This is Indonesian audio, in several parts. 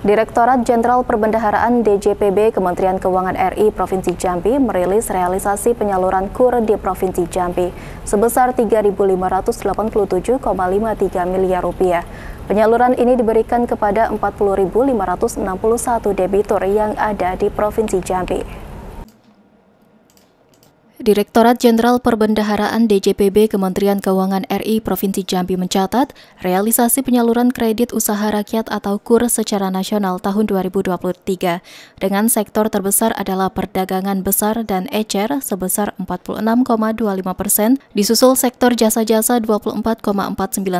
Direktorat Jenderal Perbendaharaan DJPB Kementerian Keuangan RI Provinsi Jambi merilis realisasi penyaluran KUR di Provinsi Jambi sebesar 3.587,53 miliar rupiah. Penyaluran ini diberikan kepada 40.561 debitur yang ada di Provinsi Jambi. Direktorat Jenderal Perbendaharaan DJPB Kementerian Keuangan RI Provinsi Jambi mencatat, realisasi penyaluran kredit usaha rakyat atau KUR secara nasional tahun 2023 dengan sektor terbesar adalah perdagangan besar dan ecer sebesar 46,25 persen, disusul sektor jasa-jasa 24,49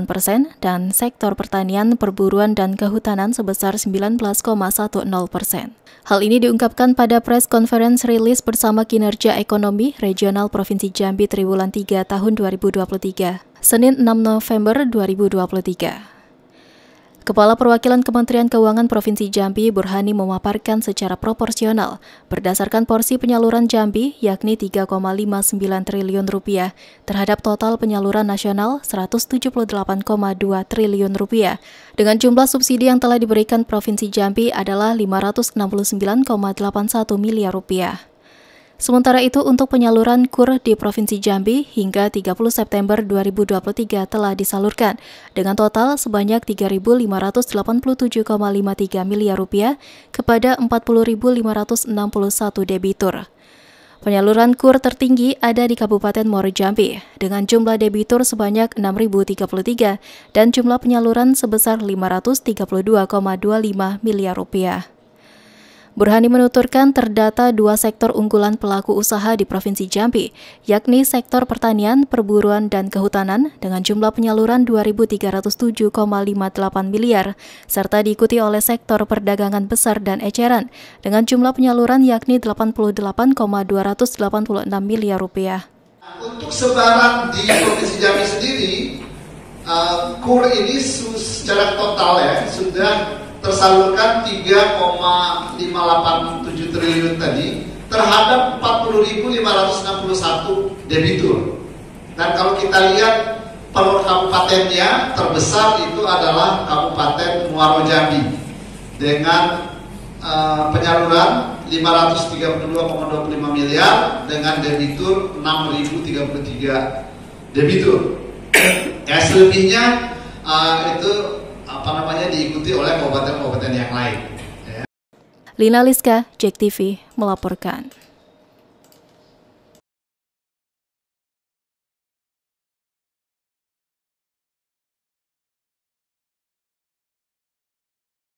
persen, dan sektor pertanian, perburuan, dan kehutanan sebesar 19,10 persen. Hal ini diungkapkan pada press conference rilis bersama kinerja ekonomi Regional Provinsi Jambi Triwulan 3 tahun 2023, Senin 6 November 2023. Kepala Perwakilan Kementerian Keuangan Provinsi Jambi Burhani memaparkan secara proporsional berdasarkan porsi penyaluran Jambi yakni 3,59 triliun rupiah terhadap total penyaluran nasional 178,2 triliun rupiah dengan jumlah subsidi yang telah diberikan Provinsi Jambi adalah 569,81 miliar rupiah. Sementara itu, untuk penyaluran KUR di Provinsi Jambi hingga 30 September 2023 telah disalurkan dengan total sebanyak 3.587,53 miliar rupiah kepada 40.561 debitur. Penyaluran KUR tertinggi ada di Kabupaten Muaro Jambi dengan jumlah debitur sebanyak 6.033 dan jumlah penyaluran sebesar 532,25 miliar rupiah. Burhani menuturkan terdata dua sektor unggulan pelaku usaha di Provinsi Jambi, yakni sektor pertanian, perburuan, dan kehutanan dengan jumlah penyaluran 2.307,58 miliar, serta diikuti oleh sektor perdagangan besar dan eceran dengan jumlah penyaluran yakni 88,286 miliar rupiah. Untuk sebaran di Provinsi Jambi sendiri, uh, kur ini secara total ya sudah tersalurkan 3,587 triliun tadi terhadap 40.561 debitur. Dan kalau kita lihat per kabupatennya terbesar itu adalah Kabupaten Muaro Jambi dengan uh, penyaluran 532,25 miliar dengan debitur 6.033 debitur. ya selebihnya uh, itu diikuti oleh kabupaten-kabupaten yang lain. Ya. Lina Liska, JEK TV melaporkan.